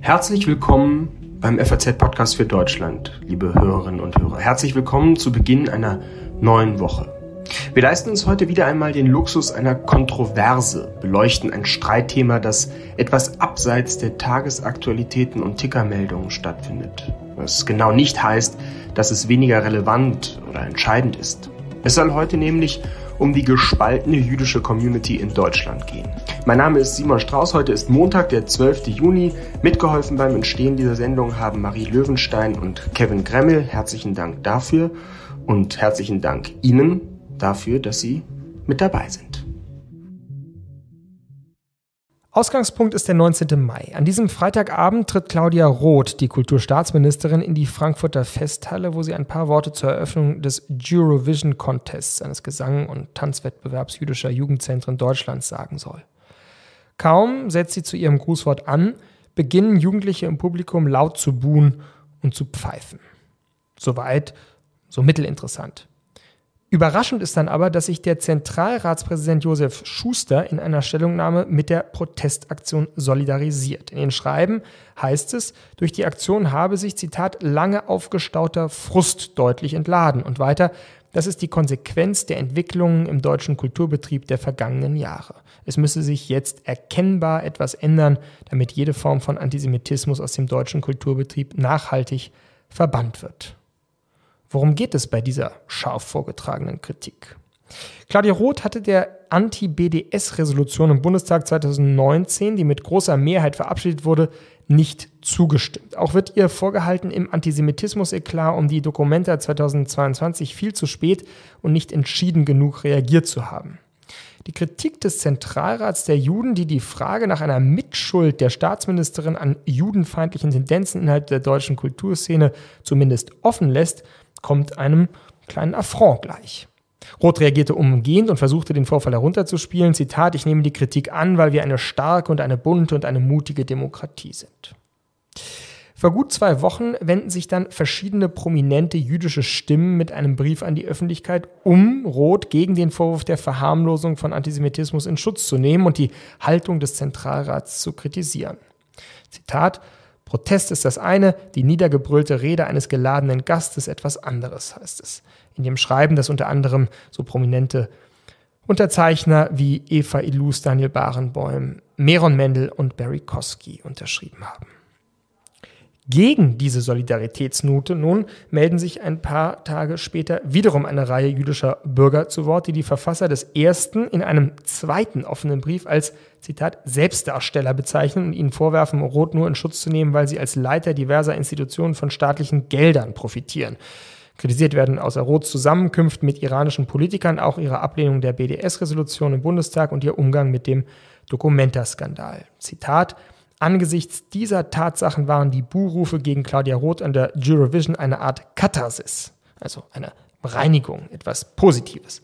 Herzlich willkommen beim FAZ-Podcast für Deutschland, liebe Hörerinnen und Hörer. Herzlich willkommen zu Beginn einer neuen Woche. Wir leisten uns heute wieder einmal den Luxus einer Kontroverse, beleuchten ein Streitthema, das etwas abseits der Tagesaktualitäten und Tickermeldungen stattfindet. Was genau nicht heißt, dass es weniger relevant oder entscheidend ist. Es soll heute nämlich um die gespaltene jüdische Community in Deutschland gehen. Mein Name ist Simon Strauß, heute ist Montag, der 12. Juni. Mitgeholfen beim Entstehen dieser Sendung haben Marie Löwenstein und Kevin Gremmel. Herzlichen Dank dafür und herzlichen Dank Ihnen dafür, dass Sie mit dabei sind. Ausgangspunkt ist der 19. Mai. An diesem Freitagabend tritt Claudia Roth, die Kulturstaatsministerin, in die Frankfurter Festhalle, wo sie ein paar Worte zur Eröffnung des Eurovision Contests, eines Gesang- und Tanzwettbewerbs jüdischer Jugendzentren Deutschlands, sagen soll. Kaum setzt sie zu ihrem Grußwort an, beginnen Jugendliche im Publikum laut zu buhen und zu pfeifen. Soweit, so mittelinteressant. Überraschend ist dann aber, dass sich der Zentralratspräsident Josef Schuster in einer Stellungnahme mit der Protestaktion solidarisiert. In den Schreiben heißt es, durch die Aktion habe sich, Zitat, lange aufgestauter Frust deutlich entladen. Und weiter, das ist die Konsequenz der Entwicklungen im deutschen Kulturbetrieb der vergangenen Jahre. Es müsse sich jetzt erkennbar etwas ändern, damit jede Form von Antisemitismus aus dem deutschen Kulturbetrieb nachhaltig verbannt wird. Worum geht es bei dieser scharf vorgetragenen Kritik? Claudia Roth hatte der Anti-BDS-Resolution im Bundestag 2019, die mit großer Mehrheit verabschiedet wurde, nicht zugestimmt. Auch wird ihr vorgehalten, im Antisemitismus-Eklat um die Dokumenta 2022 viel zu spät und nicht entschieden genug reagiert zu haben. Die Kritik des Zentralrats der Juden, die die Frage nach einer Mitschuld der Staatsministerin an judenfeindlichen Tendenzen innerhalb der deutschen Kulturszene zumindest offen lässt, kommt einem kleinen Affront gleich. Roth reagierte umgehend und versuchte den Vorfall herunterzuspielen. Zitat, ich nehme die Kritik an, weil wir eine starke und eine bunte und eine mutige Demokratie sind. Vor gut zwei Wochen wenden sich dann verschiedene prominente jüdische Stimmen mit einem Brief an die Öffentlichkeit, um Roth gegen den Vorwurf der Verharmlosung von Antisemitismus in Schutz zu nehmen und die Haltung des Zentralrats zu kritisieren. Zitat, Protest ist das eine, die niedergebrüllte Rede eines geladenen Gastes etwas anderes, heißt es. In dem Schreiben, das unter anderem so prominente Unterzeichner wie Eva Illus, Daniel Barenbäum, Meron Mendel und Barry Kosky unterschrieben haben. Gegen diese Solidaritätsnote nun melden sich ein paar Tage später wiederum eine Reihe jüdischer Bürger zu Wort, die die Verfasser des ersten in einem zweiten offenen Brief als, Zitat, Selbstdarsteller bezeichnen und ihnen vorwerfen, Roth nur in Schutz zu nehmen, weil sie als Leiter diverser Institutionen von staatlichen Geldern profitieren. Kritisiert werden außer Roths Zusammenkünfte mit iranischen Politikern auch ihre Ablehnung der BDS-Resolution im Bundestag und ihr Umgang mit dem Dokumenta-Skandal. Zitat, Angesichts dieser Tatsachen waren die Buhrufe gegen Claudia Roth an der Eurovision eine Art Katharsis, also eine Reinigung, etwas Positives.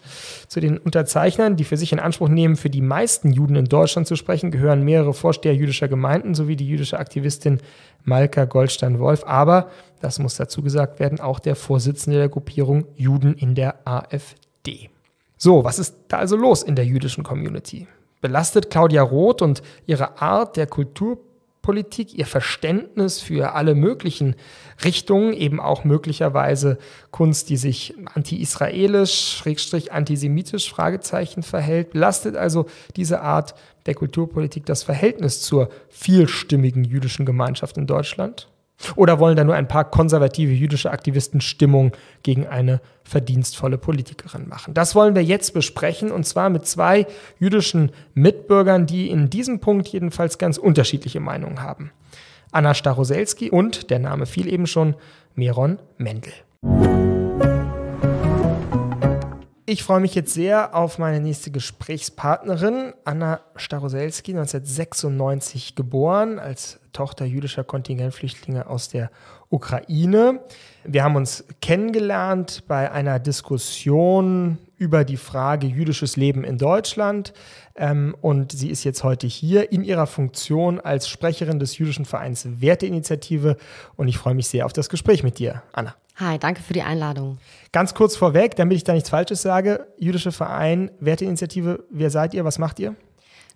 Zu den Unterzeichnern, die für sich in Anspruch nehmen, für die meisten Juden in Deutschland zu sprechen, gehören mehrere Vorsteher jüdischer Gemeinden sowie die jüdische Aktivistin Malka Goldstein-Wolf, aber, das muss dazu gesagt werden, auch der Vorsitzende der Gruppierung Juden in der AfD. So, was ist da also los in der jüdischen Community? Belastet Claudia Roth und ihre Art der Kulturpolitik, ihr Verständnis für alle möglichen Richtungen, eben auch möglicherweise Kunst, die sich anti-israelisch, schrägstrich antisemitisch, Fragezeichen verhält? Belastet also diese Art der Kulturpolitik das Verhältnis zur vielstimmigen jüdischen Gemeinschaft in Deutschland? Oder wollen da nur ein paar konservative jüdische Aktivisten Stimmung gegen eine verdienstvolle Politikerin machen? Das wollen wir jetzt besprechen und zwar mit zwei jüdischen Mitbürgern, die in diesem Punkt jedenfalls ganz unterschiedliche Meinungen haben. Anna Staroselski und, der Name fiel eben schon, Miron Mendel. Ich freue mich jetzt sehr auf meine nächste Gesprächspartnerin, Anna Staroselski, 1996 geboren, als Tochter jüdischer Kontingentflüchtlinge aus der Ukraine. Wir haben uns kennengelernt bei einer Diskussion über die Frage jüdisches Leben in Deutschland. Ähm, und sie ist jetzt heute hier in ihrer Funktion als Sprecherin des jüdischen Vereins Werteinitiative. Und ich freue mich sehr auf das Gespräch mit dir, Anna. Hi, danke für die Einladung. Ganz kurz vorweg, damit ich da nichts Falsches sage, Jüdische Verein, Werteinitiative, wer seid ihr, was macht ihr?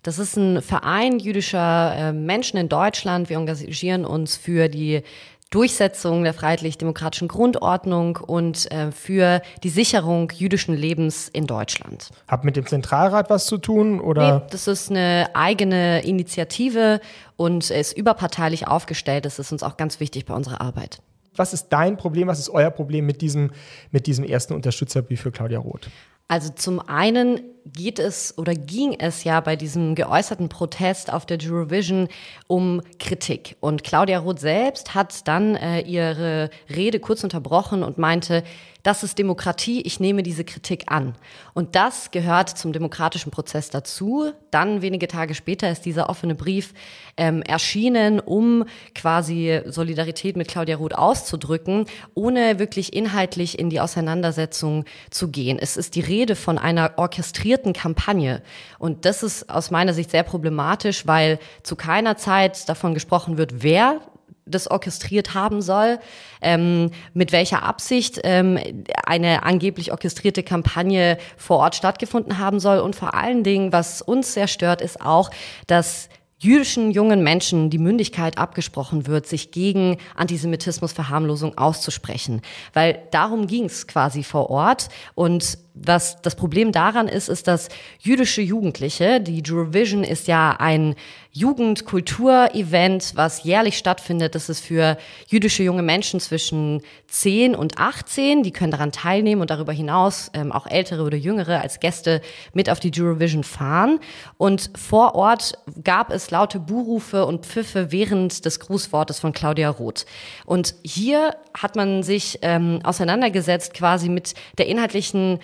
Das ist ein Verein jüdischer ähm, Menschen in Deutschland. Wir engagieren uns für die Durchsetzung der freiheitlich-demokratischen Grundordnung und äh, für die Sicherung jüdischen Lebens in Deutschland. Hat mit dem Zentralrat was zu tun? Oder? Nee, das ist eine eigene Initiative und ist überparteilich aufgestellt. Das ist uns auch ganz wichtig bei unserer Arbeit was ist dein Problem, was ist euer Problem mit diesem, mit diesem ersten Unterstützerbrief für Claudia Roth? Also zum einen geht es oder ging es ja bei diesem geäußerten Protest auf der Eurovision um Kritik. Und Claudia Roth selbst hat dann äh, ihre Rede kurz unterbrochen und meinte, das ist Demokratie. Ich nehme diese Kritik an. Und das gehört zum demokratischen Prozess dazu. Dann wenige Tage später ist dieser offene Brief ähm, erschienen, um quasi Solidarität mit Claudia Roth auszudrücken, ohne wirklich inhaltlich in die Auseinandersetzung zu gehen. Es ist die Rede von einer orchestrierten Kampagne. Und das ist aus meiner Sicht sehr problematisch, weil zu keiner Zeit davon gesprochen wird, wer das orchestriert haben soll, ähm, mit welcher Absicht ähm, eine angeblich orchestrierte Kampagne vor Ort stattgefunden haben soll und vor allen Dingen, was uns sehr stört, ist auch, dass jüdischen jungen Menschen die Mündigkeit abgesprochen wird, sich gegen Antisemitismusverharmlosung auszusprechen. Weil darum ging es quasi vor Ort. Und was das Problem daran ist, ist, dass jüdische Jugendliche, die Eurovision ist ja ein Jugendkulturevent, was jährlich stattfindet. Das ist für jüdische junge Menschen zwischen 10 und 18. Die können daran teilnehmen und darüber hinaus ähm, auch ältere oder jüngere als Gäste mit auf die Eurovision fahren. Und vor Ort gab es laute Buhrufe und Pfiffe während des Grußwortes von Claudia Roth. Und hier hat man sich ähm, auseinandergesetzt quasi mit der inhaltlichen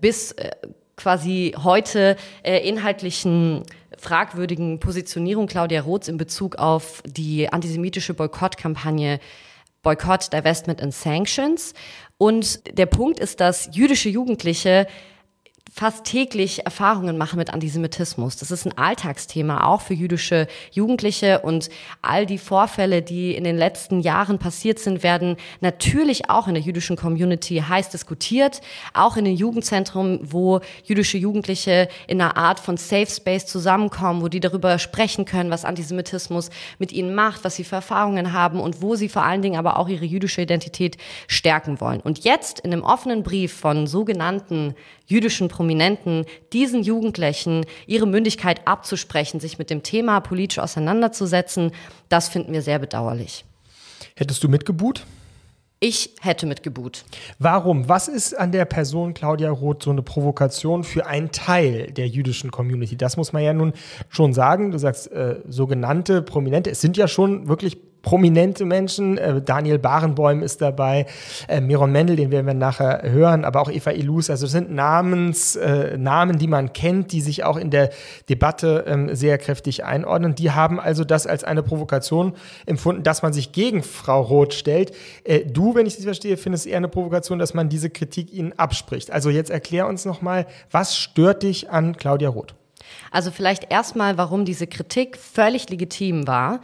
bis äh, quasi heute äh, inhaltlichen fragwürdigen Positionierung Claudia Roths in Bezug auf die antisemitische Boykottkampagne Boykott, Divestment and Sanctions. Und der Punkt ist, dass jüdische Jugendliche fast täglich Erfahrungen machen mit Antisemitismus. Das ist ein Alltagsthema auch für jüdische Jugendliche und all die Vorfälle, die in den letzten Jahren passiert sind, werden natürlich auch in der jüdischen Community heiß diskutiert, auch in den Jugendzentren, wo jüdische Jugendliche in einer Art von Safe Space zusammenkommen, wo die darüber sprechen können, was Antisemitismus mit ihnen macht, was sie für Erfahrungen haben und wo sie vor allen Dingen aber auch ihre jüdische Identität stärken wollen. Und jetzt in einem offenen Brief von sogenannten jüdischen Prom Prominenten, diesen Jugendlichen ihre Mündigkeit abzusprechen, sich mit dem Thema politisch auseinanderzusetzen, das finden wir sehr bedauerlich. Hättest du mitgebuht? Ich hätte mitgebuht. Warum? Was ist an der Person Claudia Roth so eine Provokation für einen Teil der jüdischen Community? Das muss man ja nun schon sagen. Du sagst äh, sogenannte Prominente. Es sind ja schon wirklich prominente Menschen. Äh, Daniel Barenbäum ist dabei, äh, Miron Mendel, den werden wir nachher hören, aber auch Eva Illus. Also es sind Namens, äh, Namen, die man kennt, die sich auch in der Debatte ähm, sehr kräftig einordnen. Die haben also das als eine Provokation empfunden, dass man sich gegen Frau Roth stellt. Äh, du, wenn ich das verstehe, findest eher eine Provokation, dass man diese Kritik ihnen abspricht. Also jetzt erklär uns nochmal, was stört dich an Claudia Roth? Also vielleicht erstmal, warum diese Kritik völlig legitim war.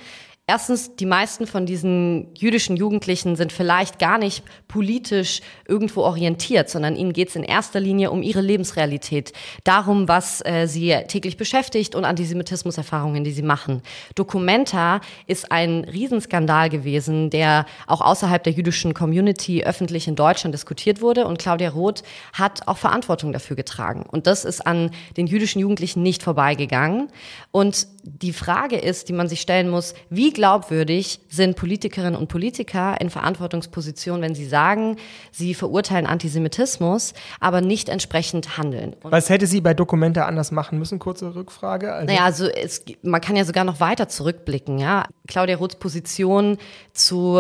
Erstens, die meisten von diesen jüdischen Jugendlichen sind vielleicht gar nicht politisch irgendwo orientiert, sondern ihnen geht es in erster Linie um ihre Lebensrealität, darum, was äh, sie täglich beschäftigt und Antisemitismuserfahrungen, die sie machen. Documenta ist ein Riesenskandal gewesen, der auch außerhalb der jüdischen Community öffentlich in Deutschland diskutiert wurde und Claudia Roth hat auch Verantwortung dafür getragen. Und das ist an den jüdischen Jugendlichen nicht vorbeigegangen. Und die Frage ist, die man sich stellen muss, wie glaubwürdig sind Politikerinnen und Politiker in Verantwortungspositionen, wenn sie sagen, sie verurteilen Antisemitismus, aber nicht entsprechend handeln. Und Was hätte sie bei Dokumente anders machen müssen? Kurze Rückfrage. Also naja, also es, man kann ja sogar noch weiter zurückblicken. Ja? Claudia Roths Position zu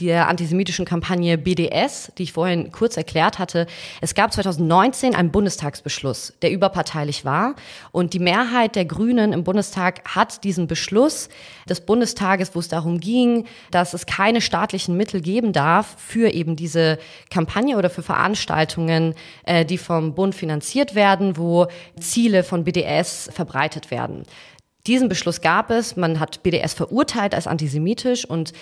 der antisemitischen Kampagne BDS, die ich vorhin kurz erklärt hatte. Es gab 2019 einen Bundestagsbeschluss, der überparteilich war. Und die Mehrheit der Grünen im Bundestag hat diesen Beschluss des Bundestags Tages, wo es darum ging, dass es keine staatlichen Mittel geben darf für eben diese Kampagne oder für Veranstaltungen, äh, die vom Bund finanziert werden, wo Ziele von BDS verbreitet werden. Diesen Beschluss gab es. Man hat BDS verurteilt als antisemitisch und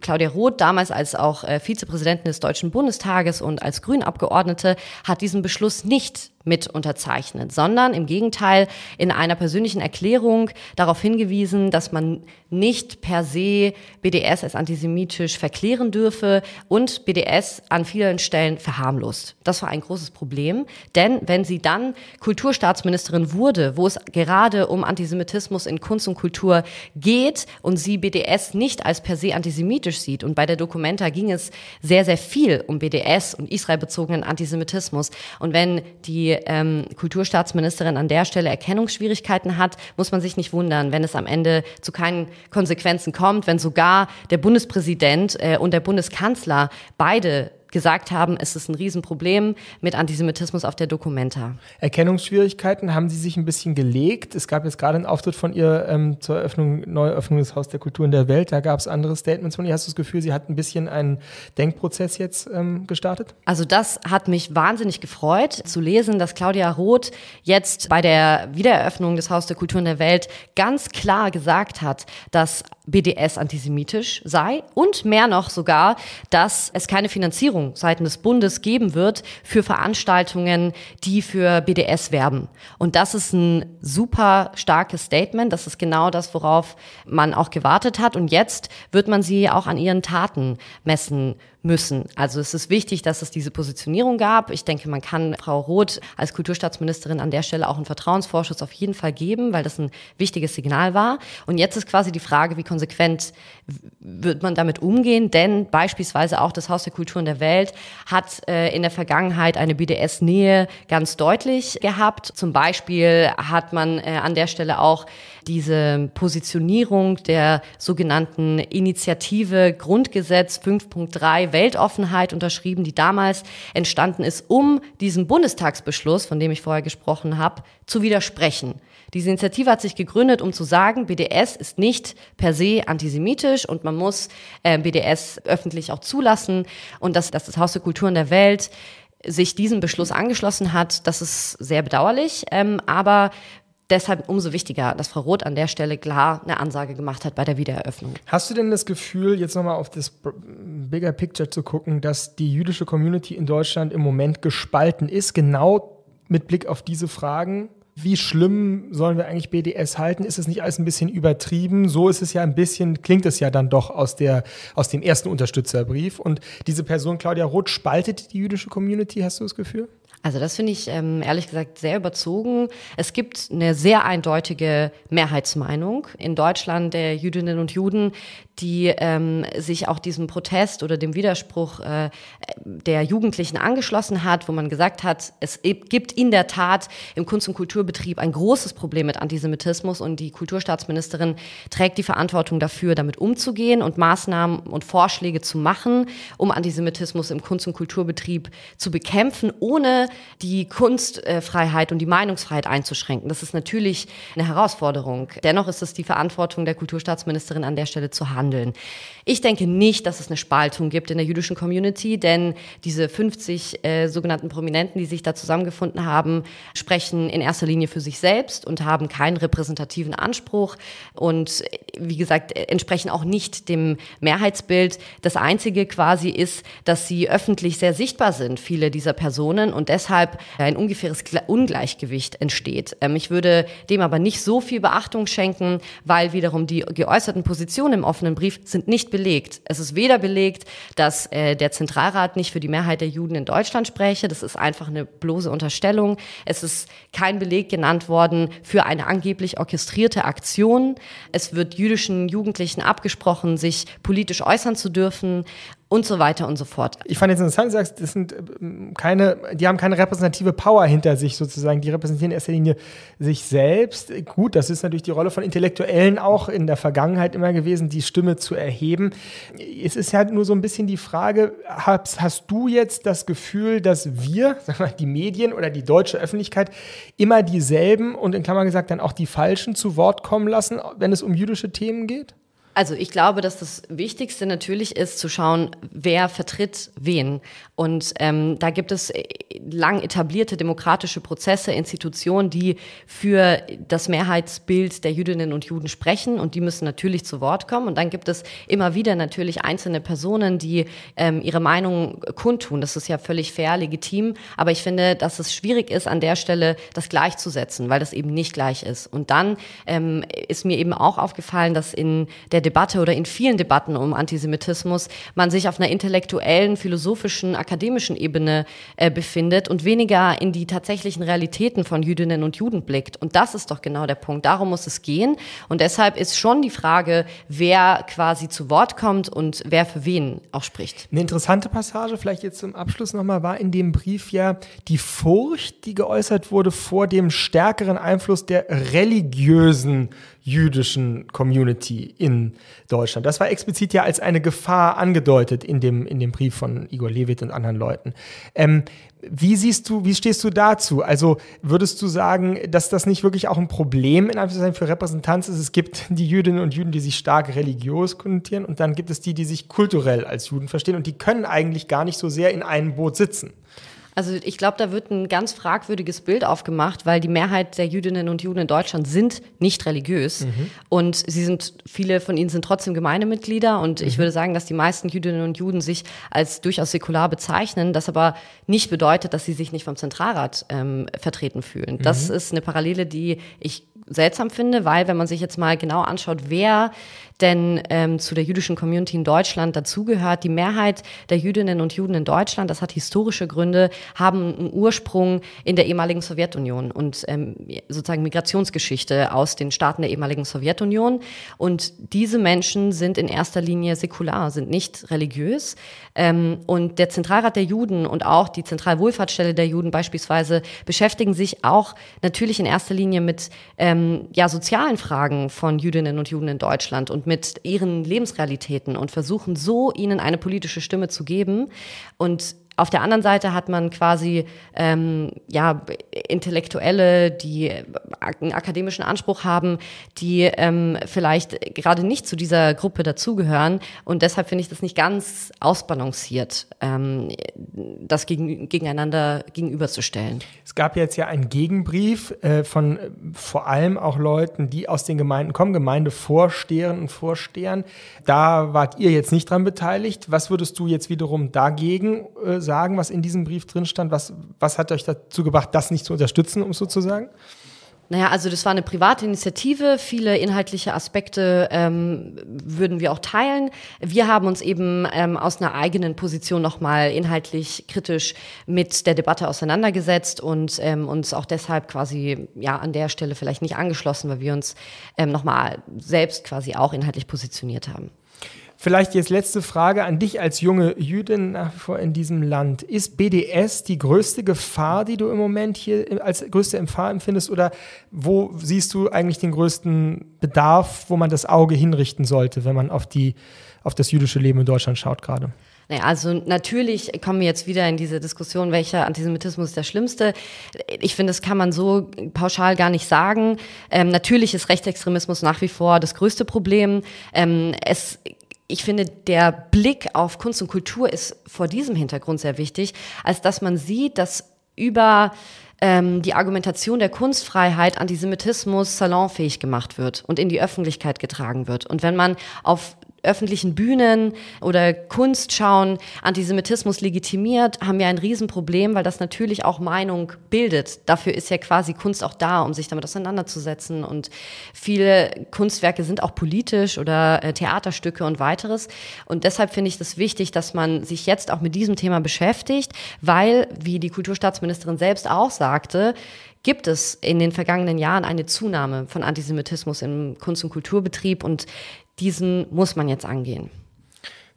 Claudia Roth, damals als auch äh, Vizepräsidentin des Deutschen Bundestages und als Grünabgeordnete, hat diesen Beschluss nicht mit unterzeichnet, sondern im Gegenteil in einer persönlichen Erklärung darauf hingewiesen, dass man nicht per se BDS als antisemitisch verklären dürfe und BDS an vielen Stellen verharmlost. Das war ein großes Problem, denn wenn sie dann Kulturstaatsministerin wurde, wo es gerade um Antisemitismus in Kunst und Kultur geht und sie BDS nicht als per se antisemitisch sieht und bei der Documenta ging es sehr, sehr viel um BDS und israelbezogenen Antisemitismus und wenn die ähm, Kulturstaatsministerin an der Stelle Erkennungsschwierigkeiten hat, muss man sich nicht wundern, wenn es am Ende zu keinen Konsequenzen kommt, wenn sogar der Bundespräsident äh, und der Bundeskanzler beide gesagt haben, es ist ein Riesenproblem mit Antisemitismus auf der Dokumenta. Erkennungsschwierigkeiten haben Sie sich ein bisschen gelegt. Es gab jetzt gerade einen Auftritt von ihr ähm, zur Eröffnung, Neueröffnung des Haus der Kultur in der Welt. Da gab es andere Statements von ihr. Hast du das Gefühl, sie hat ein bisschen einen Denkprozess jetzt ähm, gestartet? Also das hat mich wahnsinnig gefreut zu lesen, dass Claudia Roth jetzt bei der Wiedereröffnung des Haus der Kultur in der Welt ganz klar gesagt hat, dass BDS antisemitisch sei und mehr noch sogar, dass es keine Finanzierung seitens des Bundes geben wird für Veranstaltungen, die für BDS werben. Und das ist ein super starkes Statement. Das ist genau das, worauf man auch gewartet hat. Und jetzt wird man sie auch an ihren Taten messen müssen. Also es ist wichtig, dass es diese Positionierung gab. Ich denke, man kann Frau Roth als Kulturstaatsministerin an der Stelle auch einen Vertrauensvorschuss auf jeden Fall geben, weil das ein wichtiges Signal war. Und jetzt ist quasi die Frage, wie konsequent wird man damit umgehen? Denn beispielsweise auch das Haus der Kulturen der Welt hat äh, in der Vergangenheit eine BDS-Nähe ganz deutlich gehabt. Zum Beispiel hat man äh, an der Stelle auch diese Positionierung der sogenannten Initiative Grundgesetz 5.3 Weltoffenheit unterschrieben, die damals entstanden ist, um diesem Bundestagsbeschluss, von dem ich vorher gesprochen habe, zu widersprechen. Diese Initiative hat sich gegründet, um zu sagen, BDS ist nicht per se antisemitisch und man muss äh, BDS öffentlich auch zulassen und dass, dass das Haus der Kulturen der Welt sich diesem Beschluss angeschlossen hat, das ist sehr bedauerlich. Ähm, aber deshalb umso wichtiger, dass Frau Roth an der Stelle klar eine Ansage gemacht hat bei der Wiedereröffnung. Hast du denn das Gefühl, jetzt nochmal auf das Bigger Picture zu gucken, dass die jüdische Community in Deutschland im Moment gespalten ist, genau mit Blick auf diese Fragen? Wie schlimm sollen wir eigentlich BDS halten? Ist es nicht alles ein bisschen übertrieben? So ist es ja ein bisschen, klingt es ja dann doch aus, der, aus dem ersten Unterstützerbrief. Und diese Person, Claudia Roth, spaltet die jüdische Community, hast du das Gefühl? Also das finde ich ähm, ehrlich gesagt sehr überzogen. Es gibt eine sehr eindeutige Mehrheitsmeinung in Deutschland der Jüdinnen und Juden, die ähm, sich auch diesem Protest oder dem Widerspruch äh, der Jugendlichen angeschlossen hat, wo man gesagt hat, es gibt in der Tat im Kunst- und Kulturbetrieb ein großes Problem mit Antisemitismus und die Kulturstaatsministerin trägt die Verantwortung dafür, damit umzugehen und Maßnahmen und Vorschläge zu machen, um Antisemitismus im Kunst- und Kulturbetrieb zu bekämpfen, ohne die Kunstfreiheit und die Meinungsfreiheit einzuschränken. Das ist natürlich eine Herausforderung. Dennoch ist es die Verantwortung der Kulturstaatsministerin an der Stelle zu handeln. Ich denke nicht, dass es eine Spaltung gibt in der jüdischen Community, denn diese 50 äh, sogenannten Prominenten, die sich da zusammengefunden haben, sprechen in erster Linie für sich selbst und haben keinen repräsentativen Anspruch und wie gesagt entsprechen auch nicht dem Mehrheitsbild. Das einzige quasi ist, dass sie öffentlich sehr sichtbar sind, viele dieser Personen und deshalb weshalb äh, ein ungefähres Ungleichgewicht entsteht. Ähm, ich würde dem aber nicht so viel Beachtung schenken, weil wiederum die geäußerten Positionen im offenen Brief sind nicht belegt. Es ist weder belegt, dass äh, der Zentralrat nicht für die Mehrheit der Juden in Deutschland spreche. Das ist einfach eine bloße Unterstellung. Es ist kein Beleg genannt worden für eine angeblich orchestrierte Aktion. Es wird jüdischen Jugendlichen abgesprochen, sich politisch äußern zu dürfen und so weiter und so fort. Ich fand jetzt interessant, du sagst, das sind ähm, keine, die haben keine repräsentative Power hinter sich sozusagen. Die repräsentieren in erster Linie sich selbst. Gut, das ist natürlich die Rolle von Intellektuellen auch in der Vergangenheit immer gewesen, die Stimme zu erheben. Es ist ja halt nur so ein bisschen die Frage, hast, hast du jetzt das Gefühl, dass wir, sag mal, die Medien oder die deutsche Öffentlichkeit immer dieselben und in Klammern gesagt dann auch die Falschen zu Wort kommen lassen, wenn es um jüdische Themen geht? Also ich glaube, dass das Wichtigste natürlich ist, zu schauen, wer vertritt wen. Und ähm, da gibt es äh, lang etablierte demokratische Prozesse, Institutionen, die für das Mehrheitsbild der Jüdinnen und Juden sprechen und die müssen natürlich zu Wort kommen. Und dann gibt es immer wieder natürlich einzelne Personen, die ähm, ihre Meinung kundtun. Das ist ja völlig fair, legitim. Aber ich finde, dass es schwierig ist, an der Stelle das gleichzusetzen, weil das eben nicht gleich ist. Und dann ähm, ist mir eben auch aufgefallen, dass in der Debatte oder in vielen Debatten um Antisemitismus man sich auf einer intellektuellen, philosophischen, akademischen Ebene äh, befindet und weniger in die tatsächlichen Realitäten von Jüdinnen und Juden blickt. Und das ist doch genau der Punkt. Darum muss es gehen. Und deshalb ist schon die Frage, wer quasi zu Wort kommt und wer für wen auch spricht. Eine interessante Passage, vielleicht jetzt zum Abschluss nochmal, war in dem Brief ja die Furcht, die geäußert wurde vor dem stärkeren Einfluss der religiösen jüdischen Community in Deutschland. Das war explizit ja als eine Gefahr angedeutet in dem, in dem Brief von Igor Levit und anderen Leuten. Ähm, wie siehst du, wie stehst du dazu? Also würdest du sagen, dass das nicht wirklich auch ein Problem in Anführungszeichen für Repräsentanz ist? Es gibt die Jüdinnen und Juden, die sich stark religiös konnotieren und dann gibt es die, die sich kulturell als Juden verstehen und die können eigentlich gar nicht so sehr in einem Boot sitzen. Also ich glaube, da wird ein ganz fragwürdiges Bild aufgemacht, weil die Mehrheit der Jüdinnen und Juden in Deutschland sind nicht religiös mhm. und sie sind viele von ihnen sind trotzdem Gemeindemitglieder und mhm. ich würde sagen, dass die meisten Jüdinnen und Juden sich als durchaus säkular bezeichnen, das aber nicht bedeutet, dass sie sich nicht vom Zentralrat ähm, vertreten fühlen. Das mhm. ist eine Parallele, die ich seltsam finde, weil wenn man sich jetzt mal genau anschaut, wer denn ähm, zu der jüdischen Community in Deutschland dazugehört. Die Mehrheit der Jüdinnen und Juden in Deutschland, das hat historische Gründe, haben einen Ursprung in der ehemaligen Sowjetunion und ähm, sozusagen Migrationsgeschichte aus den Staaten der ehemaligen Sowjetunion. Und diese Menschen sind in erster Linie säkular, sind nicht religiös. Ähm, und der Zentralrat der Juden und auch die Zentralwohlfahrtsstelle der Juden beispielsweise beschäftigen sich auch natürlich in erster Linie mit ähm, ja, sozialen Fragen von Jüdinnen und Juden in Deutschland und mit ihren Lebensrealitäten und versuchen so ihnen eine politische Stimme zu geben. Und auf der anderen Seite hat man quasi ähm, ja, Intellektuelle, die einen akademischen Anspruch haben, die ähm, vielleicht gerade nicht zu dieser Gruppe dazugehören. Und deshalb finde ich das nicht ganz ausbalanciert, ähm, das gegen, gegeneinander gegenüberzustellen. Es gab jetzt ja einen Gegenbrief äh, von äh, vor allem auch Leuten, die aus den Gemeinden kommen, Gemeindevorsteherinnen und Vorstehern. Da wart ihr jetzt nicht dran beteiligt. Was würdest du jetzt wiederum dagegen äh, sagen, was in diesem Brief drin stand? Was, was hat euch dazu gebracht, das nicht zu unterstützen, um es so zu sagen? Naja, also das war eine private Initiative. Viele inhaltliche Aspekte ähm, würden wir auch teilen. Wir haben uns eben ähm, aus einer eigenen Position nochmal inhaltlich kritisch mit der Debatte auseinandergesetzt und ähm, uns auch deshalb quasi ja an der Stelle vielleicht nicht angeschlossen, weil wir uns ähm, nochmal selbst quasi auch inhaltlich positioniert haben. Vielleicht jetzt letzte Frage an dich als junge Jüdin nach wie vor in diesem Land. Ist BDS die größte Gefahr, die du im Moment hier als größte Gefahr empfindest? Oder wo siehst du eigentlich den größten Bedarf, wo man das Auge hinrichten sollte, wenn man auf, die, auf das jüdische Leben in Deutschland schaut gerade? Naja, also natürlich kommen wir jetzt wieder in diese Diskussion, welcher Antisemitismus ist der schlimmste. Ich finde, das kann man so pauschal gar nicht sagen. Ähm, natürlich ist Rechtsextremismus nach wie vor das größte Problem. Ähm, es ich finde, der Blick auf Kunst und Kultur ist vor diesem Hintergrund sehr wichtig, als dass man sieht, dass über ähm, die Argumentation der Kunstfreiheit Antisemitismus salonfähig gemacht wird und in die Öffentlichkeit getragen wird. Und wenn man auf öffentlichen Bühnen oder Kunst schauen, Antisemitismus legitimiert, haben wir ein Riesenproblem, weil das natürlich auch Meinung bildet. Dafür ist ja quasi Kunst auch da, um sich damit auseinanderzusetzen. Und viele Kunstwerke sind auch politisch oder äh, Theaterstücke und weiteres. Und deshalb finde ich das wichtig, dass man sich jetzt auch mit diesem Thema beschäftigt, weil, wie die Kulturstaatsministerin selbst auch sagte, gibt es in den vergangenen Jahren eine Zunahme von Antisemitismus im Kunst- und Kulturbetrieb. Und diesen muss man jetzt angehen.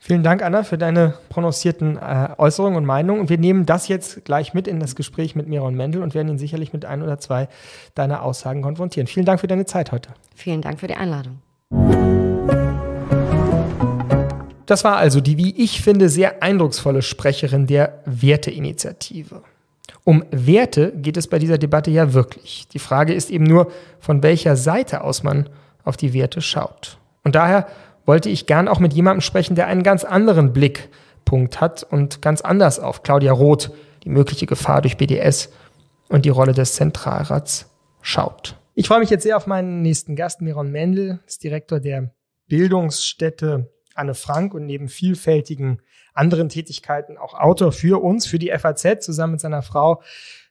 Vielen Dank, Anna, für deine prononcierten äh, Äußerungen und Meinungen. Und wir nehmen das jetzt gleich mit in das Gespräch mit Miron Mendel und werden ihn sicherlich mit ein oder zwei deiner Aussagen konfrontieren. Vielen Dank für deine Zeit heute. Vielen Dank für die Einladung. Das war also die, wie ich finde, sehr eindrucksvolle Sprecherin der Werteinitiative. Um Werte geht es bei dieser Debatte ja wirklich. Die Frage ist eben nur, von welcher Seite aus man auf die Werte schaut. Und daher wollte ich gern auch mit jemandem sprechen, der einen ganz anderen Blickpunkt hat und ganz anders auf Claudia Roth, die mögliche Gefahr durch BDS und die Rolle des Zentralrats schaut. Ich freue mich jetzt sehr auf meinen nächsten Gast, Miron Mendel, ist Direktor der Bildungsstätte Anne Frank und neben vielfältigen anderen Tätigkeiten auch Autor für uns, für die FAZ, zusammen mit seiner Frau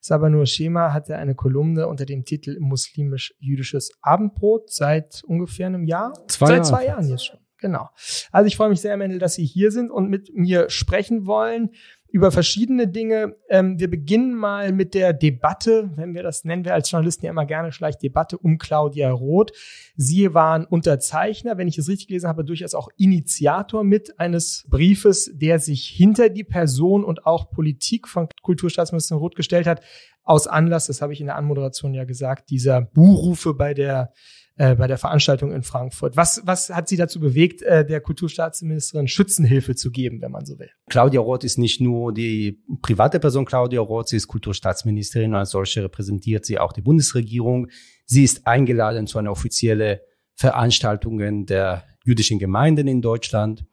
Sabanur Schema hatte eine Kolumne unter dem Titel Muslimisch-Jüdisches Abendbrot seit ungefähr einem Jahr. Zwei seit Jahre zwei Jahren jetzt schon. Genau. Also ich freue mich sehr, Mendel, dass Sie hier sind und mit mir sprechen wollen über verschiedene Dinge. Ähm, wir beginnen mal mit der Debatte, wenn wir das nennen wir als Journalisten ja immer gerne schlecht Debatte um Claudia Roth. Sie waren Unterzeichner, wenn ich es richtig gelesen habe, durchaus auch Initiator mit eines Briefes, der sich hinter die Person und auch Politik von Kulturstaatsministerin Roth gestellt hat aus Anlass, das habe ich in der Anmoderation ja gesagt, dieser Buhrufe bei der äh, bei der Veranstaltung in Frankfurt. Was, was hat Sie dazu bewegt, äh, der Kulturstaatsministerin Schützenhilfe zu geben, wenn man so will? Claudia Roth ist nicht nur die private Person Claudia Roth, sie ist Kulturstaatsministerin und als solche repräsentiert sie auch die Bundesregierung. Sie ist eingeladen zu einer offiziellen Veranstaltung der jüdischen Gemeinden in Deutschland.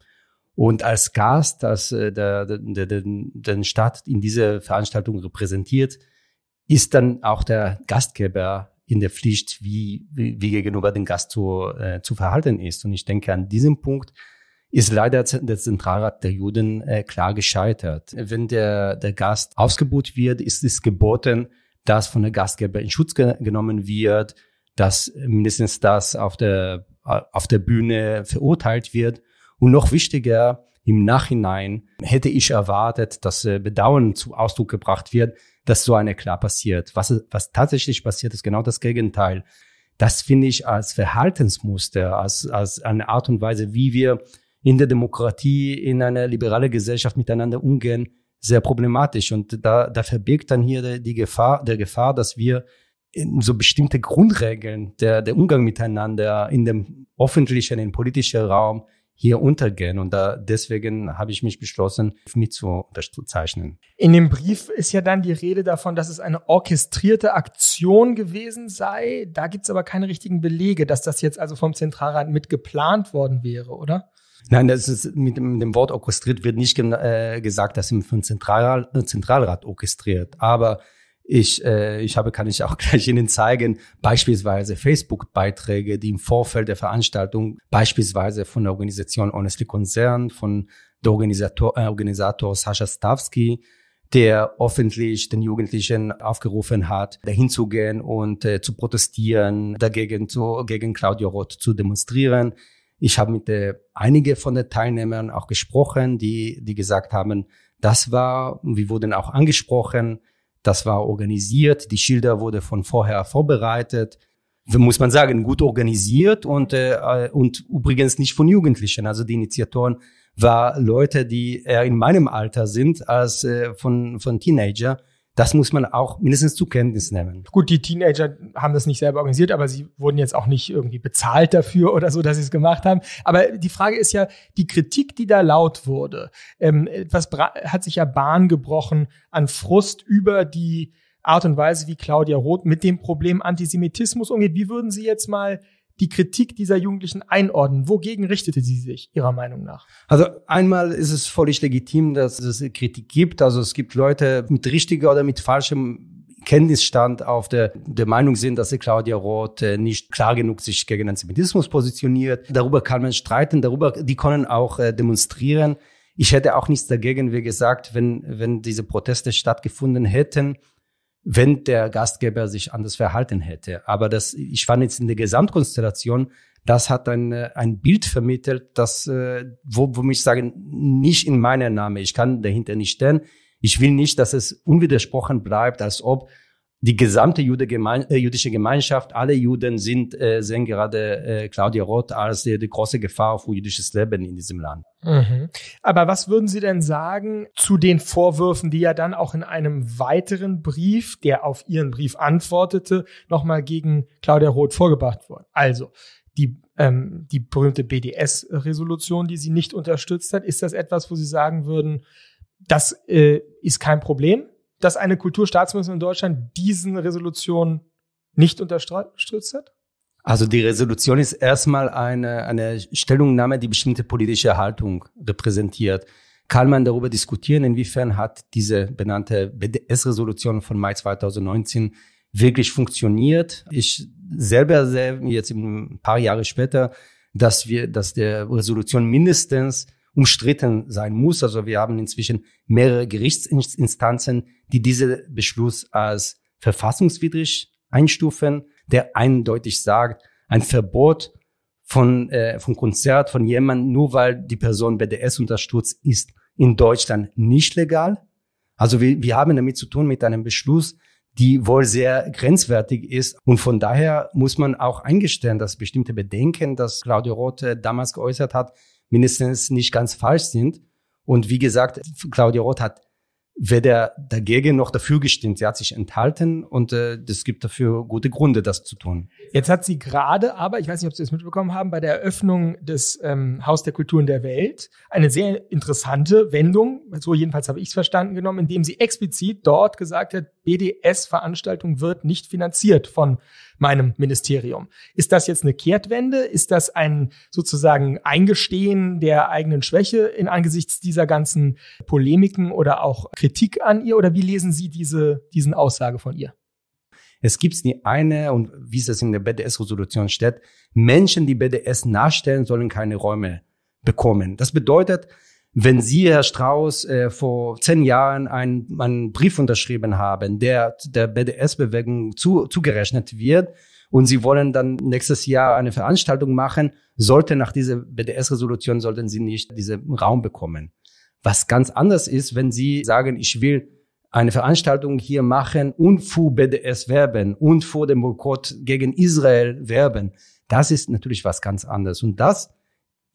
Und als Gast, als äh, der, der, der, den Staat in dieser Veranstaltung repräsentiert, ist dann auch der Gastgeber in der Pflicht, wie, wie, wie gegenüber dem Gast zu, äh, zu verhalten ist. Und ich denke, an diesem Punkt ist leider der Zentralrat der Juden äh, klar gescheitert. Wenn der, der Gast ausgebucht wird, ist es geboten, dass von der Gastgeber in Schutz ge genommen wird, dass mindestens das auf der, auf der Bühne verurteilt wird. Und noch wichtiger, im Nachhinein hätte ich erwartet, dass äh, Bedauern zu Ausdruck gebracht wird, dass so eine klar passiert. Was, was tatsächlich passiert, ist genau das Gegenteil. Das finde ich als Verhaltensmuster, als, als eine Art und Weise, wie wir in der Demokratie, in einer liberalen Gesellschaft miteinander umgehen, sehr problematisch. Und da, da verbirgt dann hier die Gefahr, der Gefahr, dass wir so bestimmte Grundregeln der, der Umgang miteinander in dem öffentlichen, in politischen Raum hier untergehen. Und da, deswegen habe ich mich beschlossen, mit zu unterzeichnen. In dem Brief ist ja dann die Rede davon, dass es eine orchestrierte Aktion gewesen sei. Da gibt es aber keine richtigen Belege, dass das jetzt also vom Zentralrat mit geplant worden wäre, oder? Nein, das ist mit dem, Wort orchestriert wird nicht äh, gesagt, dass im Zentralrat, äh, Zentralrat orchestriert. Aber ich, äh, ich habe, kann ich auch gleich Ihnen zeigen, beispielsweise Facebook-Beiträge, die im Vorfeld der Veranstaltung, beispielsweise von der Organisation Honestly Concern, von der Organisator, äh, Organisator Sascha Stavsky, der öffentlich den Jugendlichen aufgerufen hat, dahin zu gehen und äh, zu protestieren, dagegen zu, gegen Claudio Roth zu demonstrieren. Ich habe mit äh, einige von den Teilnehmern auch gesprochen, die, die gesagt haben, das war, wir wurden auch angesprochen, das war organisiert. Die Schilder wurde von vorher vorbereitet. Muss man sagen, gut organisiert und, äh, äh, und übrigens nicht von Jugendlichen. Also die Initiatoren war Leute, die eher in meinem Alter sind als äh, von, von Teenager. Das muss man auch mindestens zur Kenntnis nehmen. Gut, die Teenager haben das nicht selber organisiert, aber sie wurden jetzt auch nicht irgendwie bezahlt dafür oder so, dass sie es gemacht haben. Aber die Frage ist ja, die Kritik, die da laut wurde, ähm, etwas hat sich ja Bahn gebrochen an Frust über die Art und Weise, wie Claudia Roth mit dem Problem Antisemitismus umgeht. Wie würden Sie jetzt mal die Kritik dieser Jugendlichen einordnen? Wogegen richtete sie sich Ihrer Meinung nach? Also einmal ist es völlig legitim, dass es Kritik gibt. Also es gibt Leute mit richtiger oder mit falschem Kenntnisstand auf der, der Meinung sind, dass Claudia Roth äh, nicht klar genug sich gegen Antisemitismus positioniert. Darüber kann man streiten, darüber, die können auch äh, demonstrieren. Ich hätte auch nichts dagegen, wie gesagt, wenn, wenn diese Proteste stattgefunden hätten wenn der Gastgeber sich anders verhalten hätte. Aber das, ich fand jetzt in der Gesamtkonstellation, das hat ein, ein Bild vermittelt, das, äh, wo, wo ich sage, nicht in meiner Name. Ich kann dahinter nicht stehen. Ich will nicht, dass es unwidersprochen bleibt, als ob die gesamte Jude Geme äh, jüdische Gemeinschaft, alle Juden sind, äh, sehen gerade äh, Claudia Roth als die, die große Gefahr für jüdisches Leben in diesem Land. Mhm. Aber was würden Sie denn sagen zu den Vorwürfen, die ja dann auch in einem weiteren Brief, der auf Ihren Brief antwortete, nochmal gegen Claudia Roth vorgebracht wurden? Also, die, ähm, die berühmte BDS-Resolution, die sie nicht unterstützt hat, ist das etwas, wo Sie sagen würden, das äh, ist kein Problem? dass eine Kulturstaatsministerin in Deutschland diesen Resolution nicht unterstützt hat? Also die Resolution ist erstmal eine, eine Stellungnahme, die bestimmte politische Haltung repräsentiert. Kann man darüber diskutieren, inwiefern hat diese benannte BDS-Resolution von Mai 2019 wirklich funktioniert? Ich selber sehe jetzt ein paar Jahre später, dass wir, dass der Resolution mindestens umstritten sein muss. Also wir haben inzwischen mehrere Gerichtsinstanzen, die diese Beschluss als verfassungswidrig einstufen, der eindeutig sagt, ein Verbot von, äh, von Konzert von jemandem, nur weil die Person BDS unterstützt, ist in Deutschland nicht legal. Also wir, wir haben damit zu tun mit einem Beschluss, die wohl sehr grenzwertig ist. Und von daher muss man auch eingestehen, dass bestimmte Bedenken, das Claudio Roth damals geäußert hat, mindestens nicht ganz falsch sind. Und wie gesagt, Claudia Roth hat weder dagegen noch dafür gestimmt. Sie hat sich enthalten und es äh, gibt dafür gute Gründe, das zu tun. Jetzt hat sie gerade aber, ich weiß nicht, ob Sie es mitbekommen haben, bei der Eröffnung des ähm, Haus der Kulturen der Welt eine sehr interessante Wendung, so jedenfalls habe ich es verstanden genommen, indem sie explizit dort gesagt hat, BDS-Veranstaltung wird nicht finanziert von meinem Ministerium. Ist das jetzt eine Kehrtwende? Ist das ein sozusagen Eingestehen der eigenen Schwäche in angesichts dieser ganzen Polemiken oder auch Kritik an ihr? Oder wie lesen Sie diese, diesen Aussage von ihr? Es gibt nie eine, und wie es in der BDS-Resolution steht, Menschen, die BDS nachstellen, sollen keine Räume bekommen. Das bedeutet, wenn Sie, Herr Strauß, äh, vor zehn Jahren einen, einen Brief unterschrieben haben, der der BDS-Bewegung zu, zugerechnet wird, und Sie wollen dann nächstes Jahr eine Veranstaltung machen, sollte nach dieser BDS-Resolution, sollten Sie nicht diesen Raum bekommen. Was ganz anders ist, wenn Sie sagen, ich will eine Veranstaltung hier machen und für BDS werben und vor dem Boykott gegen Israel werben. Das ist natürlich was ganz anderes. Und das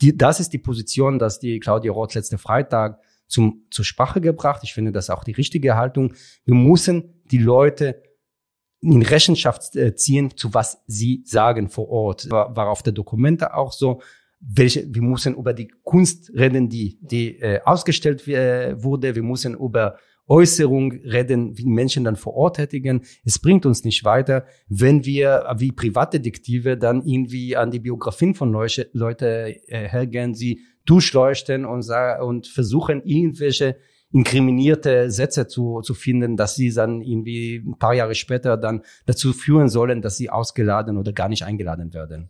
die, das ist die Position, dass die Claudia Roth letzte Freitag zum, zur Sprache gebracht. Ich finde das auch die richtige Haltung. Wir müssen die Leute in Rechenschaft äh, ziehen, zu was sie sagen vor Ort. War, war auf der Dokumente auch so welche, wir müssen über die Kunst reden, die, die äh, ausgestellt äh, wurde. Wir müssen über Äußerung reden, wie Menschen dann vor Ort tätigen. Es bringt uns nicht weiter, wenn wir äh, wie Privatdetektive dann irgendwie an die Biografien von Leuche, Leute äh, hergehen, sie durchleuchten und, und versuchen, irgendwelche inkriminierte Sätze zu, zu finden, dass sie dann irgendwie ein paar Jahre später dann dazu führen sollen, dass sie ausgeladen oder gar nicht eingeladen werden.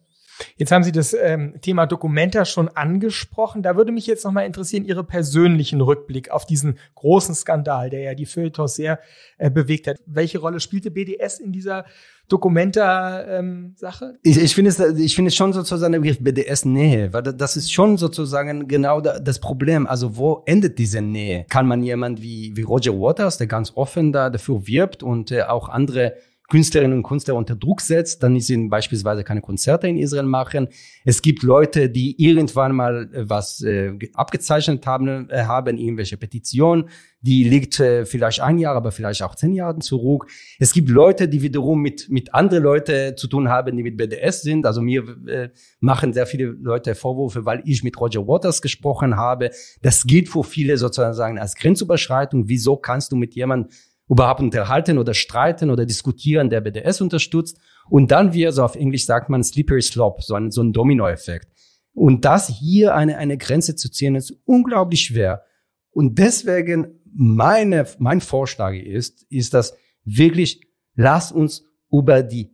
Jetzt haben Sie das ähm, Thema Dokumenta schon angesprochen. Da würde mich jetzt nochmal interessieren, Ihre persönlichen Rückblick auf diesen großen Skandal, der ja die Feuilletons sehr äh, bewegt hat. Welche Rolle spielte BDS in dieser Dokumenta-Sache? Ähm, ich, ich finde es, ich finde es schon sozusagen der Begriff BDS-Nähe, weil das ist schon sozusagen genau das Problem. Also wo endet diese Nähe? Kann man jemand wie, wie Roger Waters, der ganz offen da dafür wirbt und äh, auch andere Künstlerinnen und Künstler unter Druck setzt, dann ist ihnen beispielsweise keine Konzerte in Israel machen. Es gibt Leute, die irgendwann mal äh, was äh, abgezeichnet haben, äh, haben irgendwelche Petitionen, die liegt äh, vielleicht ein Jahr, aber vielleicht auch zehn Jahre zurück. Es gibt Leute, die wiederum mit mit andere Leute zu tun haben, die mit BDS sind. Also mir äh, machen sehr viele Leute Vorwürfe, weil ich mit Roger Waters gesprochen habe. Das gilt für viele sozusagen als Grenzüberschreitung. Wieso kannst du mit jemandem überhaupt unterhalten oder streiten oder diskutieren, der BDS unterstützt. Und dann wir, so auf Englisch sagt man slippery slope, so ein, so ein Dominoeffekt. Und das hier eine, eine Grenze zu ziehen, ist unglaublich schwer. Und deswegen meine, mein Vorschlag ist, ist, das wirklich lass uns über die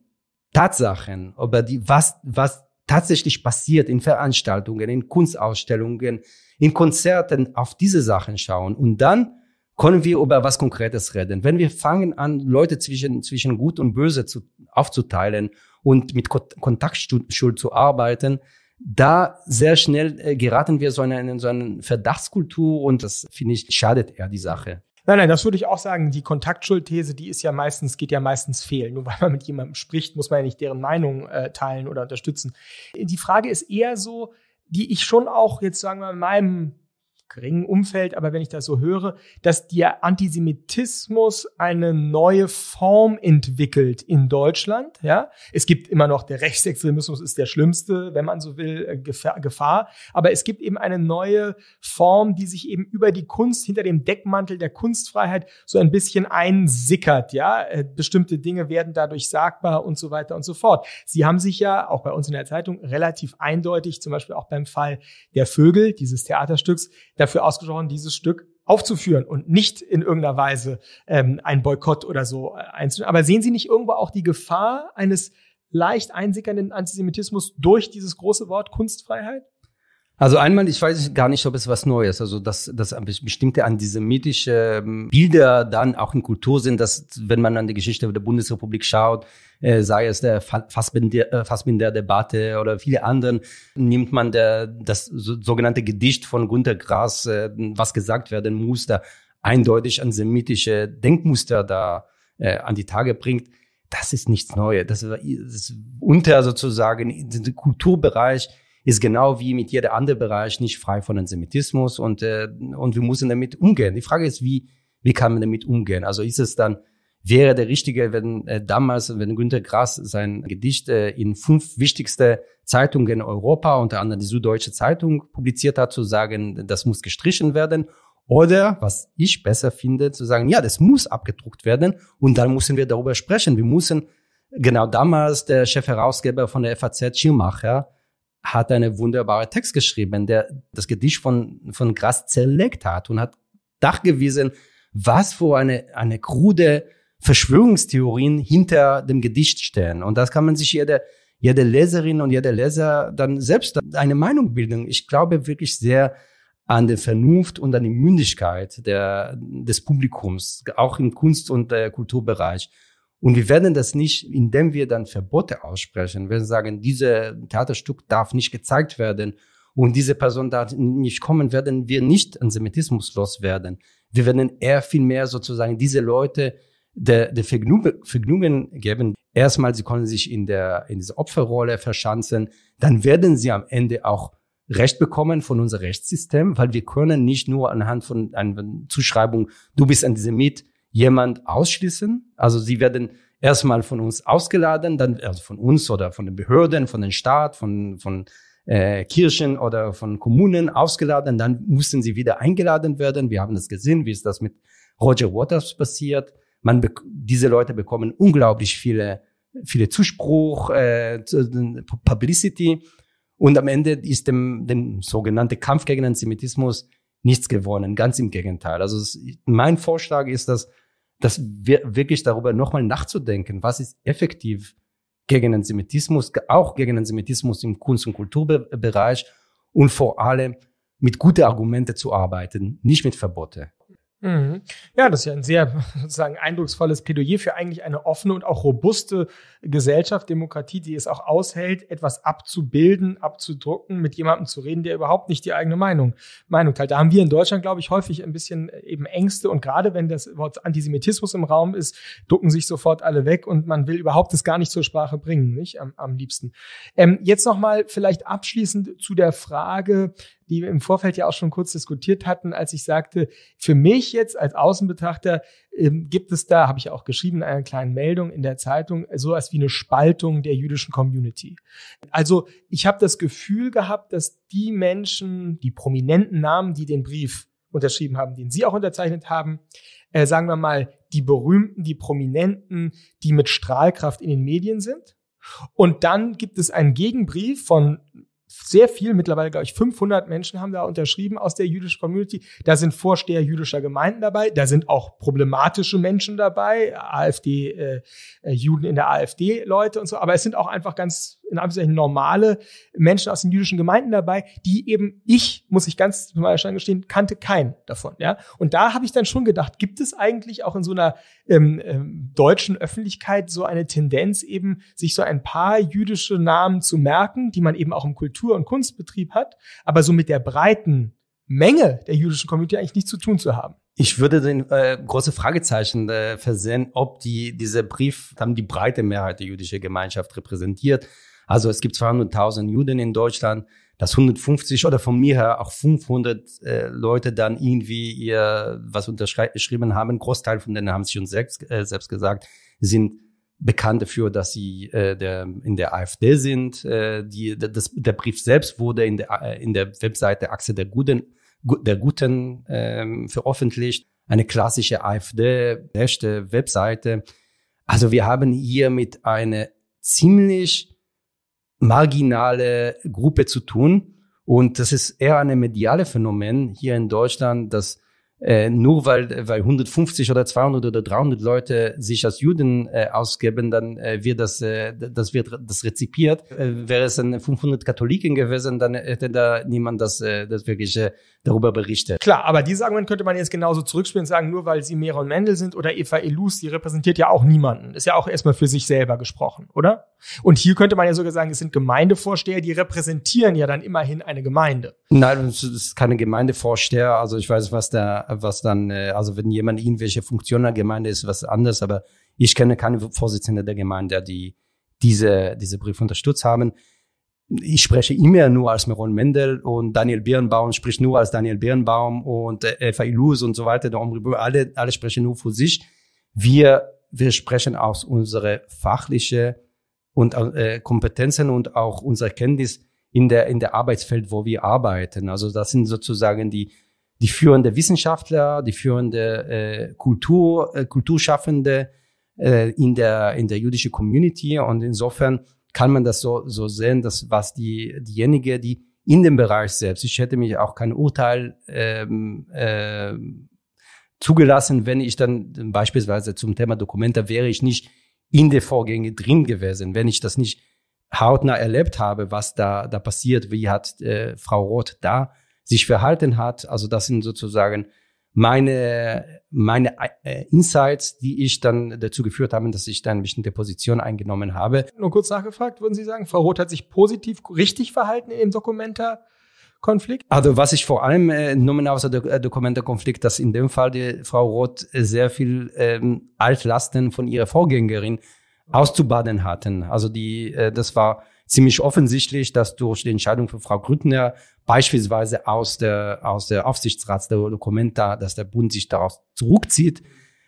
Tatsachen, über die, was, was tatsächlich passiert in Veranstaltungen, in Kunstausstellungen, in Konzerten auf diese Sachen schauen und dann können wir über was Konkretes reden. Wenn wir fangen an, Leute zwischen, zwischen Gut und Böse zu, aufzuteilen und mit Kontaktschuld zu arbeiten, da sehr schnell äh, geraten wir so in eine, so eine Verdachtskultur und das finde ich schadet eher die Sache. Nein, nein, das würde ich auch sagen. Die Kontaktschuldthese, die ist ja meistens, geht ja meistens fehl. Nur weil man mit jemandem spricht, muss man ja nicht deren Meinung äh, teilen oder unterstützen. Die Frage ist eher so, die ich schon auch jetzt sagen wir in meinem geringen Umfeld, aber wenn ich das so höre, dass der Antisemitismus eine neue Form entwickelt in Deutschland. Ja, es gibt immer noch der Rechtsextremismus ist der schlimmste, wenn man so will, äh, Gefahr. Aber es gibt eben eine neue Form, die sich eben über die Kunst hinter dem Deckmantel der Kunstfreiheit so ein bisschen einsickert. Ja, äh, bestimmte Dinge werden dadurch sagbar und so weiter und so fort. Sie haben sich ja auch bei uns in der Zeitung relativ eindeutig, zum Beispiel auch beim Fall der Vögel dieses Theaterstücks, dafür ausgesprochen, dieses Stück aufzuführen und nicht in irgendeiner Weise ähm, einen Boykott oder so äh, einzuführen. Aber sehen Sie nicht irgendwo auch die Gefahr eines leicht einsickernden Antisemitismus durch dieses große Wort Kunstfreiheit? Also einmal, ich weiß gar nicht, ob es was Neues, also dass dass bestimmte antisemitische ähm, Bilder dann auch in Kultur sind, dass wenn man an die Geschichte der Bundesrepublik schaut, äh, sei es der äh, Fassbinder-Debatte oder viele anderen, nimmt man der, das sogenannte Gedicht von Günter Grass, äh, was gesagt werden muss, da eindeutig antisemitische Denkmuster da äh, an die Tage bringt. Das ist nichts Neues. Das ist unter sozusagen, in Kulturbereich, ist genau wie mit jeder anderen Bereich nicht frei von Antisemitismus und, äh, und wir müssen damit umgehen. Die Frage ist, wie, wie kann man damit umgehen? Also ist es dann, wäre der Richtige, wenn äh, damals, wenn Günter Grass sein Gedicht äh, in fünf wichtigste Zeitungen in Europa, unter anderem die Süddeutsche Zeitung, publiziert hat, zu sagen, das muss gestrichen werden. Oder, was ich besser finde, zu sagen, ja, das muss abgedruckt werden und dann müssen wir darüber sprechen. Wir müssen, genau damals der Chefherausgeber von der FAZ, Schirmacher, hat eine wunderbare Text geschrieben, der das Gedicht von, von Grass zerlegt hat und hat nachgewiesen, was für eine, eine krude Verschwörungstheorien hinter dem Gedicht stehen. Und das kann man sich jede, jede Leserin und jeder Leser dann selbst eine Meinung bilden. Ich glaube wirklich sehr an der Vernunft und an die Mündigkeit der, des Publikums, auch im Kunst- und äh, Kulturbereich. Und wir werden das nicht, indem wir dann Verbote aussprechen. Wir sagen, dieses Theaterstück darf nicht gezeigt werden und diese Person darf nicht kommen, werden wir nicht Antisemitismus loswerden. Wir werden eher viel mehr sozusagen diese Leute der, der Vergnügen, geben. Erstmal, sie können sich in der, in dieser Opferrolle verschanzen. Dann werden sie am Ende auch Recht bekommen von unserem Rechtssystem, weil wir können nicht nur anhand von einer Zuschreibung, du bist Antisemit, jemand ausschließen. Also sie werden erstmal von uns ausgeladen, dann also von uns oder von den Behörden, von den Staat, von, von äh, Kirchen oder von Kommunen ausgeladen. Dann mussten sie wieder eingeladen werden. Wir haben das gesehen, wie ist das mit Roger Waters passiert. Man diese Leute bekommen unglaublich viele, viele Zuspruch, äh, Publicity. Und am Ende ist dem, dem sogenannten Kampf gegen Antisemitismus nichts gewonnen. Ganz im Gegenteil. Also es, mein Vorschlag ist, dass das wir wirklich darüber nochmal nachzudenken, was ist effektiv gegen Antisemitismus, auch gegen Antisemitismus im Kunst- und Kulturbereich und vor allem mit guten Argumenten zu arbeiten, nicht mit Verbote. Mhm. Ja, das ist ja ein sehr sozusagen eindrucksvolles Plädoyer für eigentlich eine offene und auch robuste Gesellschaft, Demokratie, die es auch aushält, etwas abzubilden, abzudrucken, mit jemandem zu reden, der überhaupt nicht die eigene Meinung, Meinung teilt. Da haben wir in Deutschland, glaube ich, häufig ein bisschen äh, eben Ängste und gerade wenn das Wort Antisemitismus im Raum ist, ducken sich sofort alle weg und man will überhaupt das gar nicht zur Sprache bringen, nicht? Am, am liebsten. Ähm, jetzt nochmal vielleicht abschließend zu der Frage, die wir im Vorfeld ja auch schon kurz diskutiert hatten, als ich sagte, für mich jetzt als Außenbetrachter ähm, gibt es da, habe ich auch geschrieben in einer kleinen Meldung in der Zeitung, so sowas wie eine Spaltung der jüdischen Community. Also ich habe das Gefühl gehabt, dass die Menschen, die prominenten Namen, die den Brief unterschrieben haben, den Sie auch unterzeichnet haben, äh, sagen wir mal, die berühmten, die prominenten, die mit Strahlkraft in den Medien sind. Und dann gibt es einen Gegenbrief von sehr viel, mittlerweile glaube ich 500 Menschen haben da unterschrieben aus der jüdischen Community. Da sind Vorsteher jüdischer Gemeinden dabei, da sind auch problematische Menschen dabei, AfD, äh, äh, Juden in der AfD, Leute und so. Aber es sind auch einfach ganz in Anführungszeichen normale Menschen aus den jüdischen Gemeinden dabei, die eben ich, muss ich ganz zum Beispiel gestehen, kannte keinen davon. Ja? Und da habe ich dann schon gedacht, gibt es eigentlich auch in so einer ähm, ähm, deutschen Öffentlichkeit so eine Tendenz eben, sich so ein paar jüdische Namen zu merken, die man eben auch im Kultur- und Kunstbetrieb hat, aber so mit der breiten Menge der jüdischen Community eigentlich nichts zu tun zu haben. Ich würde den äh, große Fragezeichen äh, versehen, ob die, dieser Brief dann die breite Mehrheit der jüdischen Gemeinschaft repräsentiert. Also es gibt 200.000 Juden in Deutschland, dass 150 oder von mir her auch 500 äh, Leute dann irgendwie ihr was unterschrieben haben. Ein Großteil von denen haben sie schon selbst, äh, selbst gesagt, sind bekannt dafür, dass sie äh, der, in der AfD sind. Äh, die, das, der Brief selbst wurde in der, äh, in der Webseite Achse der Guten, der Guten äh, veröffentlicht. Eine klassische AfD-rechte Webseite. Also wir haben hier mit einer ziemlich marginale Gruppe zu tun. Und das ist eher ein mediale Phänomen hier in Deutschland, dass äh, nur weil, weil 150 oder 200 oder 300 Leute sich als Juden äh, ausgeben, dann äh, wird das, äh, das wird das rezipiert. Äh, wäre es dann 500 Katholiken gewesen, dann hätte da niemand das, äh, das wirklich äh, darüber berichtet. Klar, aber dieses Argument könnte man jetzt genauso zurückspielen und sagen, nur weil sie Meron Mendel sind oder Eva Elus, die repräsentiert ja auch niemanden. Ist ja auch erstmal für sich selber gesprochen, oder? Und hier könnte man ja sogar sagen, es sind Gemeindevorsteher, die repräsentieren ja dann immerhin eine Gemeinde. Nein, es ist keine Gemeindevorsteher. Also ich weiß, was da, was dann, äh, also wenn jemand irgendwelche Funktion der Gemeinde ist, was anders, aber ich kenne keine Vorsitzende der Gemeinde, die diese, diese Brief unterstützt haben ich spreche immer nur als Meron Mendel und Daniel Birnbaum spricht nur als Daniel Birnbaum und äh, Elfa und so weiter, der Omri alle, alle sprechen nur für sich. Wir, wir sprechen aus unsere fachliche und äh, Kompetenzen und auch unser Kenntnis in der, in der Arbeitsfeld, wo wir arbeiten. Also das sind sozusagen die, die führende Wissenschaftler, die führende äh, Kultur, äh, Kulturschaffende äh, in der, in der jüdischen Community und insofern kann man das so, so sehen, dass was die, diejenige, die in dem Bereich selbst, ich hätte mich auch kein Urteil ähm, äh, zugelassen, wenn ich dann beispielsweise zum Thema Dokumente wäre ich nicht in die Vorgänge drin gewesen, wenn ich das nicht hautnah erlebt habe, was da, da passiert, wie hat äh, Frau Roth da sich verhalten hat. Also das sind sozusagen meine, meine äh, Insights, die ich dann dazu geführt haben, dass ich dann eine bestimmte Position eingenommen habe. Nur kurz nachgefragt, würden Sie sagen, Frau Roth hat sich positiv richtig verhalten im Dokumenta? Konflikt? Also was ich vor allem äh, habe aus der äh, Dokumenta-Konflikt, dass in dem Fall die Frau Roth sehr viel ähm, Altlasten von ihrer Vorgängerin auszubaden hatten. Also die, äh, das war ziemlich offensichtlich, dass durch die Entscheidung von Frau Grüttner beispielsweise aus der, aus der Aufsichtsratsdokumenta, dass der Bund sich darauf zurückzieht,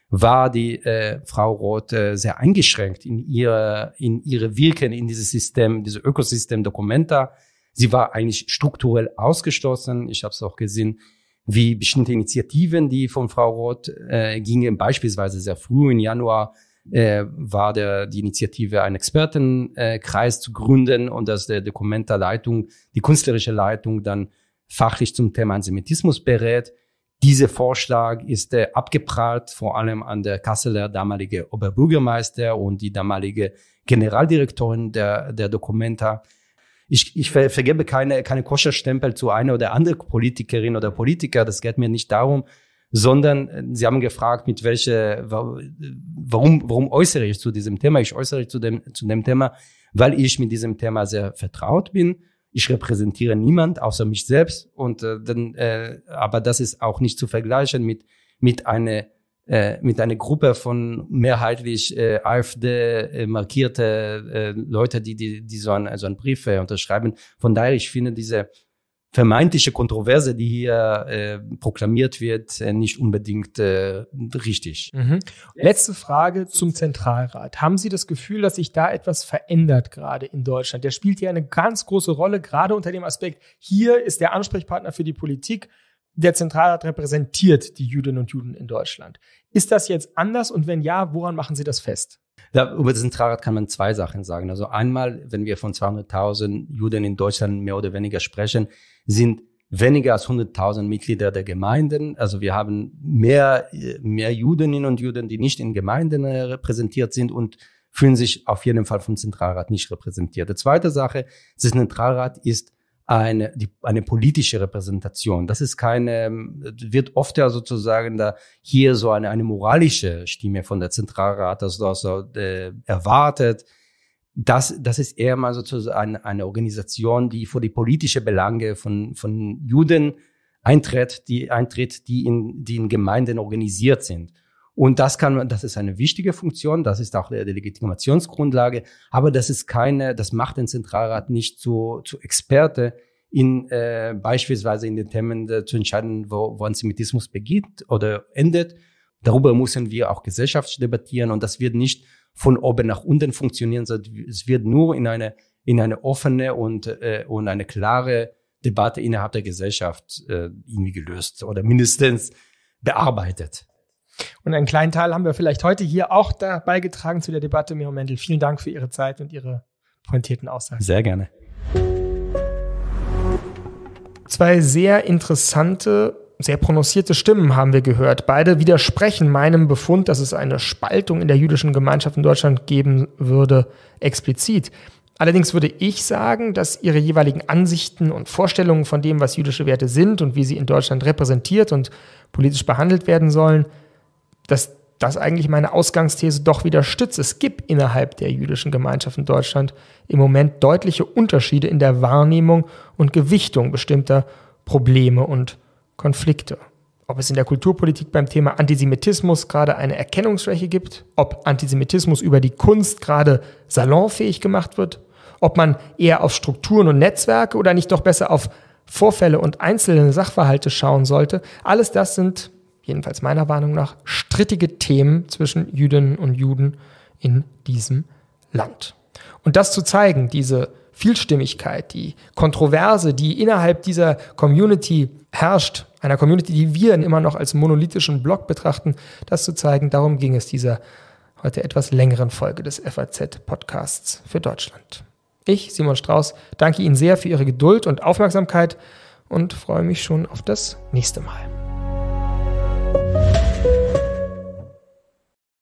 war die äh, Frau Roth äh, sehr eingeschränkt in ihre, in ihre Wirken in dieses System, diese Ökosystem Documenta. Sie war eigentlich strukturell ausgestoßen. Ich habe es auch gesehen, wie bestimmte Initiativen, die von Frau Roth äh, gingen, beispielsweise sehr früh im Januar äh, war der, die Initiative, einen Expertenkreis zu gründen und dass der Dokumentarleitung, die künstlerische Leitung dann fachlich zum Thema Antisemitismus berät. Dieser Vorschlag ist äh, abgeprallt, vor allem an der Kasseler damalige Oberbürgermeister und die damalige Generaldirektorin der, der Dokumenta. Ich, ich ver vergebe keine, keine Koscherstempel zu einer oder anderen Politikerin oder Politiker. Das geht mir nicht darum sondern äh, sie haben gefragt, mit welche, warum, warum äußere ich zu diesem Thema? Ich äußere zu dem, zu dem Thema, weil ich mit diesem Thema sehr vertraut bin. Ich repräsentiere niemand außer mich selbst und äh, dann, äh, aber das ist auch nicht zu vergleichen mit mit einer äh, mit einer Gruppe von mehrheitlich äh, AfD äh, markierte äh, Leute, die die die so einen, so einen Brief äh, unterschreiben. Von daher ich finde diese vermeintliche Kontroverse, die hier äh, proklamiert wird, äh, nicht unbedingt äh, richtig. Mhm. Letzte Frage zum Zentralrat. Haben Sie das Gefühl, dass sich da etwas verändert gerade in Deutschland? Der spielt hier eine ganz große Rolle, gerade unter dem Aspekt, hier ist der Ansprechpartner für die Politik der Zentralrat repräsentiert die Jüdinnen und Juden in Deutschland. Ist das jetzt anders und wenn ja, woran machen Sie das fest? Da, über den Zentralrat kann man zwei Sachen sagen. Also einmal, wenn wir von 200.000 Juden in Deutschland mehr oder weniger sprechen, sind weniger als 100.000 Mitglieder der Gemeinden. Also wir haben mehr, mehr Judeninnen und Juden, die nicht in Gemeinden äh, repräsentiert sind und fühlen sich auf jeden Fall vom Zentralrat nicht repräsentiert. Die zweite Sache, der Zentralrat ist eine, die, eine politische Repräsentation. Das ist keine, wird oft ja sozusagen da hier so eine, eine moralische Stimme von der Zentralrat also, also, äh, erwartet. Das, das ist eher mal sozusagen eine, eine Organisation, die vor die politische Belange von, von Juden eintritt, die eintritt, die in, die in Gemeinden organisiert sind. Und das kann man, das ist eine wichtige Funktion, das ist auch der Legitimationsgrundlage, aber das ist keine, das macht den Zentralrat nicht zu, zu Experte in äh, beispielsweise in den Themen äh, zu entscheiden, wo, wo Antisemitismus beginnt oder endet. Darüber müssen wir auch gesellschaftlich debattieren und das wird nicht von oben nach unten funktionieren, sondern es wird nur in eine, in eine offene und, äh, und eine klare Debatte innerhalb der Gesellschaft äh, irgendwie gelöst oder mindestens bearbeitet. Und einen kleinen Teil haben wir vielleicht heute hier auch da beigetragen zu der Debatte. Miro Mendel, vielen Dank für Ihre Zeit und Ihre pointierten Aussagen. Sehr gerne. Zwei sehr interessante, sehr prononcierte Stimmen haben wir gehört. Beide widersprechen meinem Befund, dass es eine Spaltung in der jüdischen Gemeinschaft in Deutschland geben würde, explizit. Allerdings würde ich sagen, dass ihre jeweiligen Ansichten und Vorstellungen von dem, was jüdische Werte sind und wie sie in Deutschland repräsentiert und politisch behandelt werden sollen, dass das eigentlich meine Ausgangsthese doch wieder stützt. Es gibt innerhalb der jüdischen Gemeinschaft in Deutschland im Moment deutliche Unterschiede in der Wahrnehmung und Gewichtung bestimmter Probleme und Konflikte. Ob es in der Kulturpolitik beim Thema Antisemitismus gerade eine Erkennungsschwäche gibt, ob Antisemitismus über die Kunst gerade salonfähig gemacht wird, ob man eher auf Strukturen und Netzwerke oder nicht doch besser auf Vorfälle und einzelne Sachverhalte schauen sollte, alles das sind jedenfalls meiner Warnung nach, strittige Themen zwischen Jüdinnen und Juden in diesem Land. Und das zu zeigen, diese Vielstimmigkeit, die Kontroverse, die innerhalb dieser Community herrscht, einer Community, die wir immer noch als monolithischen Block betrachten, das zu zeigen, darum ging es dieser heute etwas längeren Folge des FAZ-Podcasts für Deutschland. Ich, Simon Strauß, danke Ihnen sehr für Ihre Geduld und Aufmerksamkeit und freue mich schon auf das nächste Mal.